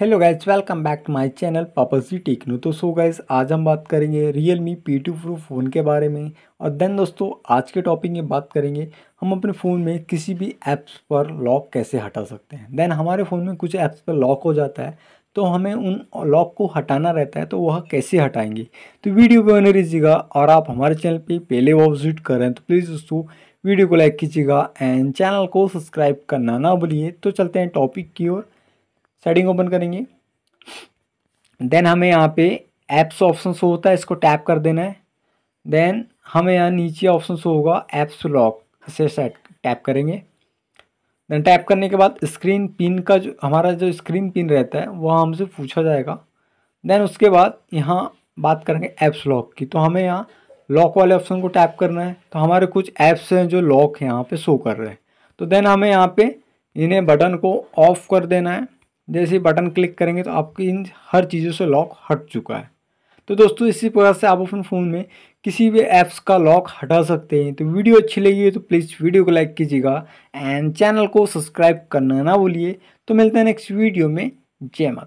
hello guys welcome back to my channel Papaji techno तो so guys आज हम बात करेंगे Realme P two pro phone के बारे में और देन दोस्तों आज के टॉपिक में बात करेंगे हम अपने फ़ोन में किसी भी ऐप्स पर लॉक कैसे हटा सकते हैं देन हमारे फ़ोन में कुछ ऐप्स पर लॉक हो जाता है तो हमें उन लॉक को हटाना रहता है तो वह कैसे हटाएंगे तो वीडियो पर बने रहिएगा और आप हमारे चैनल पर पहले वो विजिट कर रहे हैं तो प्लीज़ दोस्तों वीडियो को लाइक कीजिएगा एंड चैनल को सब्सक्राइब करना ना भूलिए तो चलते हैं टॉपिक की ओर सेटिंग ओपन करेंगे देन हमें यहाँ पे ऐप्स ऑप्शन शो होता है इसको टैप कर देना है देन हमें यहाँ नीचे ऑप्शन शो होगा ऐप्स लॉक इसे सेट टैप करेंगे देन टैप करने के बाद स्क्रीन पिन का जो हमारा जो स्क्रीन पिन रहता है वह हमसे पूछा जाएगा देन उसके बाद यहाँ बात करेंगे ऐप्स लॉक की तो हमें यहाँ लॉक वाले ऑप्शन को टैप करना है तो हमारे कुछ ऐप्स हैं जो लॉक यहाँ पे शो कर रहे हैं तो देन हमें यहाँ पे इन्हें बटन को ऑफ कर देना है जैसे ही बटन क्लिक करेंगे तो आपकी इन हर चीज़ों से लॉक हट चुका है तो दोस्तों इसी प्रकार से आप अपने फ़ोन में किसी भी ऐप्स का लॉक हटा सकते हैं तो वीडियो अच्छी लगी है तो प्लीज़ वीडियो को लाइक कीजिएगा एंड चैनल को सब्सक्राइब करना ना भूलिए तो मिलते हैं नेक्स्ट वीडियो में जय माता